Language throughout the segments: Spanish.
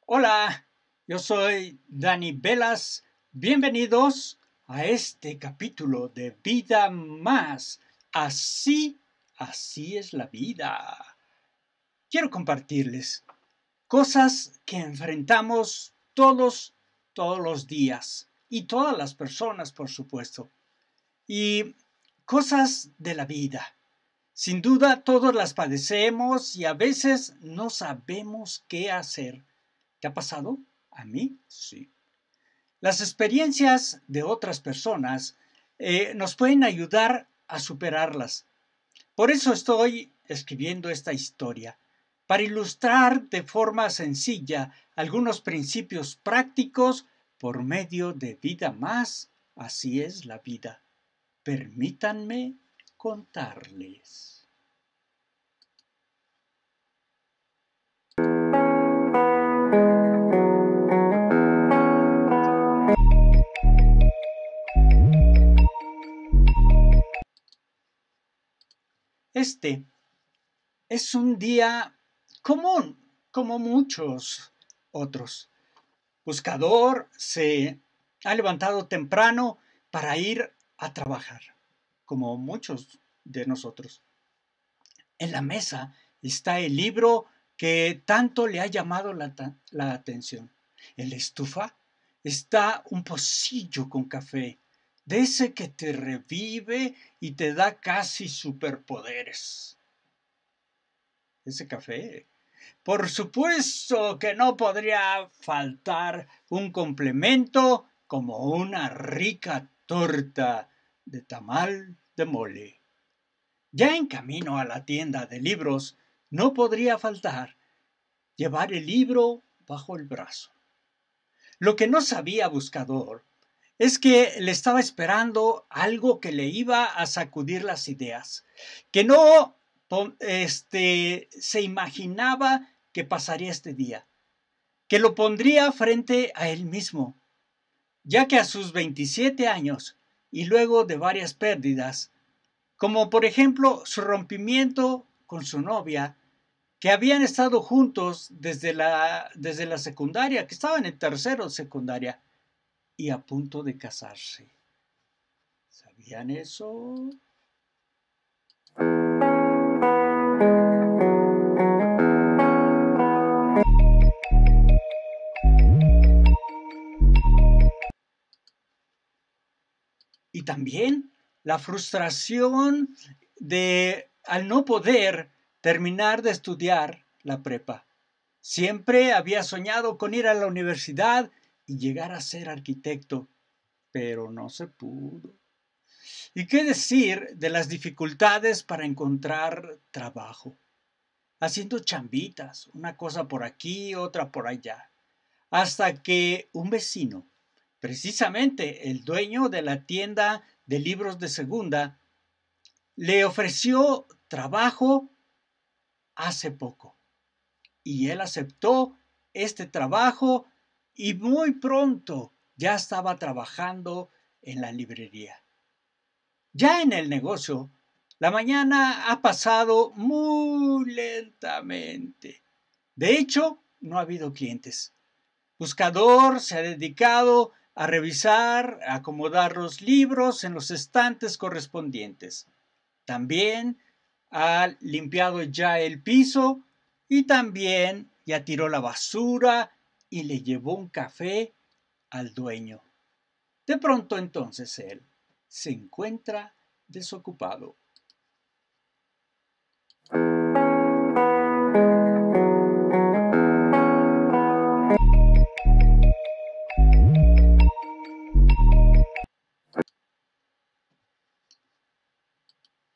Hola, yo soy Dani Velas. Bienvenidos a este capítulo de Vida Más. Así, así es la vida. Quiero compartirles cosas que enfrentamos todos, todos los días y todas las personas, por supuesto. Y cosas de la vida. Sin duda todos las padecemos y a veces no sabemos qué hacer. ¿Qué ha pasado? A mí sí. Las experiencias de otras personas eh, nos pueden ayudar a superarlas. Por eso estoy escribiendo esta historia, para ilustrar de forma sencilla algunos principios prácticos por medio de vida más, así es la vida. Permítanme contarles. Este es un día común, como muchos otros buscador se ha levantado temprano para ir a trabajar, como muchos de nosotros. En la mesa está el libro que tanto le ha llamado la, atención. En la estufa está un pocillo con café, de ese que te revive y te da casi superpoderes. Ese café por supuesto que no podría faltar un complemento como una rica torta de tamal de mole. Ya en camino a la tienda de libros, no podría faltar llevar el libro bajo el brazo. Lo que no sabía Buscador es que le estaba esperando algo que le iba a sacudir las ideas, que no este, se imaginaba que pasaría este día, que lo pondría frente a él mismo, ya que a sus 27 años y luego de varias pérdidas, como por ejemplo su rompimiento con su novia, que habían estado juntos desde la, desde la secundaria, que estaban en tercero secundaria y a punto de casarse. ¿Sabían eso? también la frustración de al no poder terminar de estudiar la prepa. Siempre había soñado con ir a la universidad y llegar a ser arquitecto, pero no se pudo. ¿Y qué decir de las dificultades para encontrar trabajo? Haciendo chambitas, una cosa por aquí, otra por allá, hasta que un vecino Precisamente el dueño de la tienda de libros de segunda le ofreció trabajo hace poco y él aceptó este trabajo y muy pronto ya estaba trabajando en la librería. Ya en el negocio, la mañana ha pasado muy lentamente. De hecho, no ha habido clientes. Buscador se ha dedicado a revisar, a acomodar los libros en los estantes correspondientes. También ha limpiado ya el piso y también ya tiró la basura y le llevó un café al dueño. De pronto entonces él se encuentra desocupado.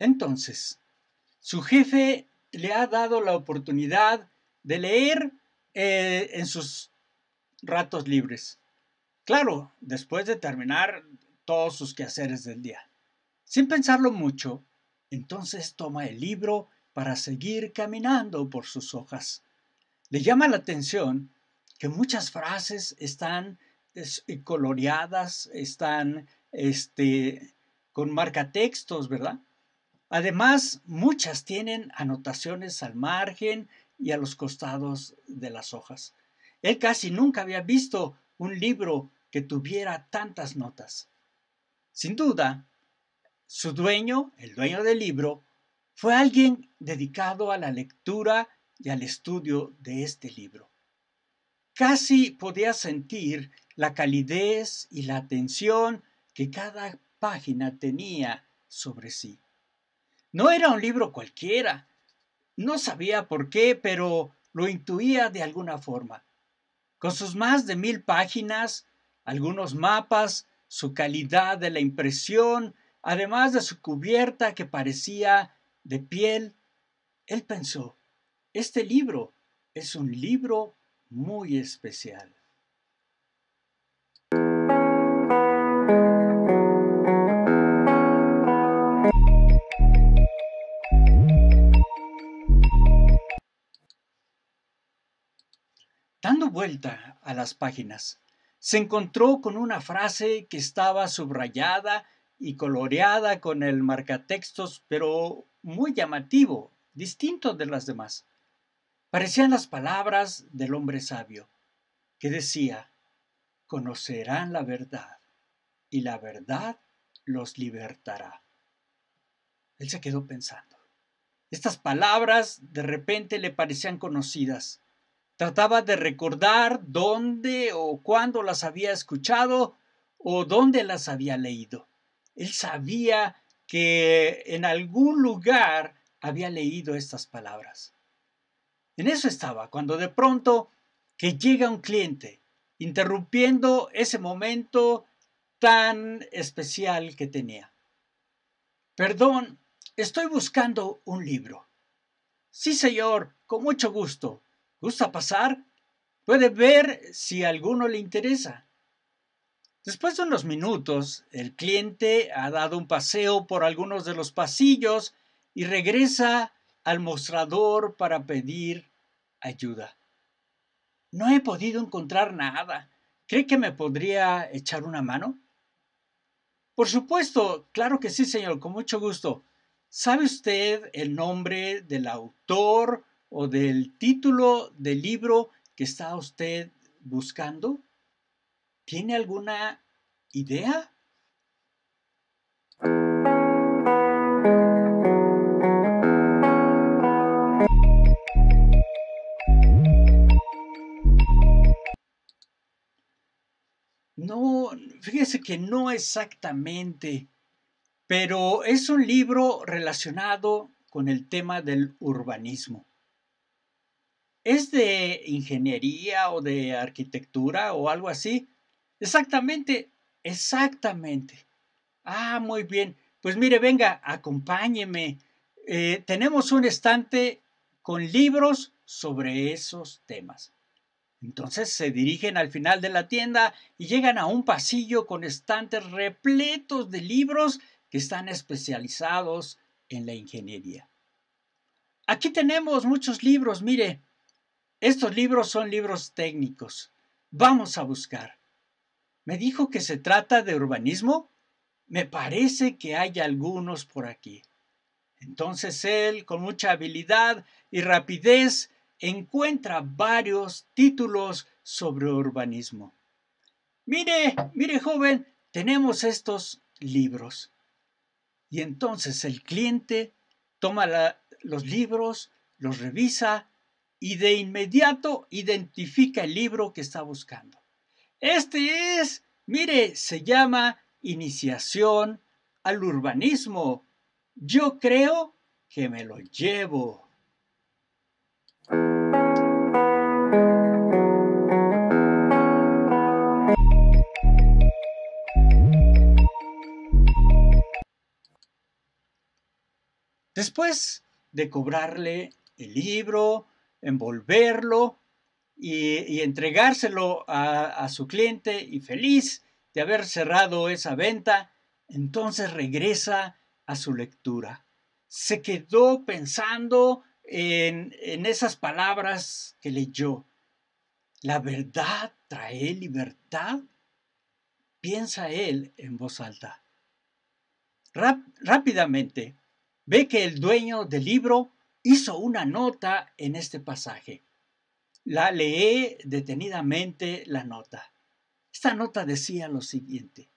Entonces, su jefe le ha dado la oportunidad de leer eh, en sus ratos libres. Claro, después de terminar todos sus quehaceres del día. Sin pensarlo mucho, entonces toma el libro para seguir caminando por sus hojas. Le llama la atención que muchas frases están eh, coloreadas, están este, con marcatextos, ¿verdad? Además, muchas tienen anotaciones al margen y a los costados de las hojas. Él casi nunca había visto un libro que tuviera tantas notas. Sin duda, su dueño, el dueño del libro, fue alguien dedicado a la lectura y al estudio de este libro. Casi podía sentir la calidez y la atención que cada página tenía sobre sí. No era un libro cualquiera. No sabía por qué, pero lo intuía de alguna forma. Con sus más de mil páginas, algunos mapas, su calidad de la impresión, además de su cubierta que parecía de piel, él pensó, este libro es un libro muy especial. vuelta a las páginas, se encontró con una frase que estaba subrayada y coloreada con el marcatextos, pero muy llamativo, distinto de las demás. Parecían las palabras del hombre sabio, que decía, conocerán la verdad, y la verdad los libertará. Él se quedó pensando. Estas palabras de repente le parecían conocidas. Trataba de recordar dónde o cuándo las había escuchado o dónde las había leído. Él sabía que en algún lugar había leído estas palabras. En eso estaba, cuando de pronto que llega un cliente, interrumpiendo ese momento tan especial que tenía. Perdón, estoy buscando un libro. Sí, señor, con mucho gusto gusta pasar, puede ver si a alguno le interesa. Después de unos minutos, el cliente ha dado un paseo por algunos de los pasillos y regresa al mostrador para pedir ayuda. No he podido encontrar nada. ¿Cree que me podría echar una mano? Por supuesto, claro que sí, señor, con mucho gusto. ¿Sabe usted el nombre del autor o del título del libro que está usted buscando? ¿Tiene alguna idea? No, fíjese que no exactamente, pero es un libro relacionado con el tema del urbanismo. ¿Es de ingeniería o de arquitectura o algo así? Exactamente, exactamente. Ah, muy bien. Pues mire, venga, acompáñeme. Eh, tenemos un estante con libros sobre esos temas. Entonces se dirigen al final de la tienda y llegan a un pasillo con estantes repletos de libros que están especializados en la ingeniería. Aquí tenemos muchos libros, mire, estos libros son libros técnicos. Vamos a buscar. ¿Me dijo que se trata de urbanismo? Me parece que hay algunos por aquí. Entonces él, con mucha habilidad y rapidez, encuentra varios títulos sobre urbanismo. Mire, mire joven, tenemos estos libros. Y entonces el cliente toma los libros, los revisa y de inmediato identifica el libro que está buscando. Este es, mire, se llama Iniciación al Urbanismo. Yo creo que me lo llevo. Después de cobrarle el libro, envolverlo y, entregárselo a, su cliente y feliz de haber cerrado esa venta, entonces regresa a su lectura. Se quedó pensando en, esas palabras que leyó. La verdad trae libertad. Piensa él en voz alta. rápidamente ve que el dueño del libro hizo una nota en este pasaje. La leí detenidamente la nota. Esta nota decía lo siguiente.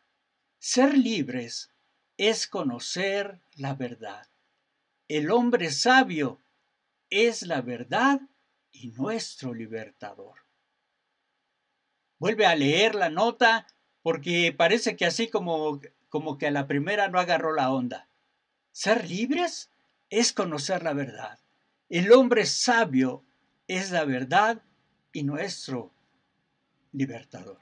Ser libres es conocer la verdad. El hombre sabio es la verdad y nuestro libertador. Vuelve a leer la nota porque parece que así como, como que a la primera no agarró la onda. ¿Ser libres? es conocer la verdad. El hombre sabio es la verdad y nuestro libertador.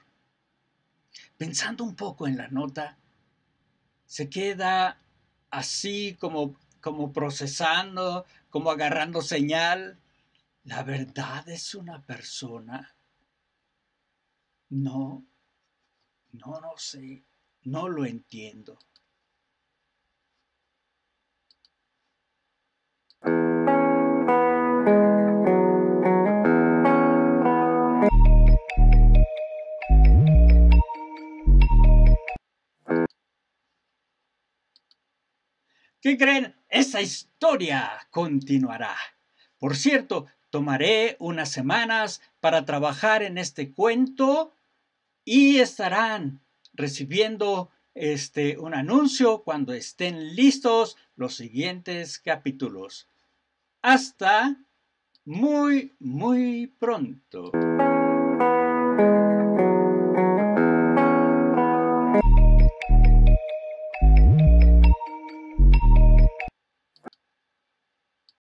Pensando un poco en la nota, se queda así como, como procesando, como agarrando señal. La verdad es una persona. No, no, no sé, no lo entiendo. ¿Qué creen? Esa historia continuará. Por cierto, tomaré unas semanas para trabajar en este cuento y estarán recibiendo este un anuncio cuando estén listos los siguientes capítulos. Hasta muy, muy pronto.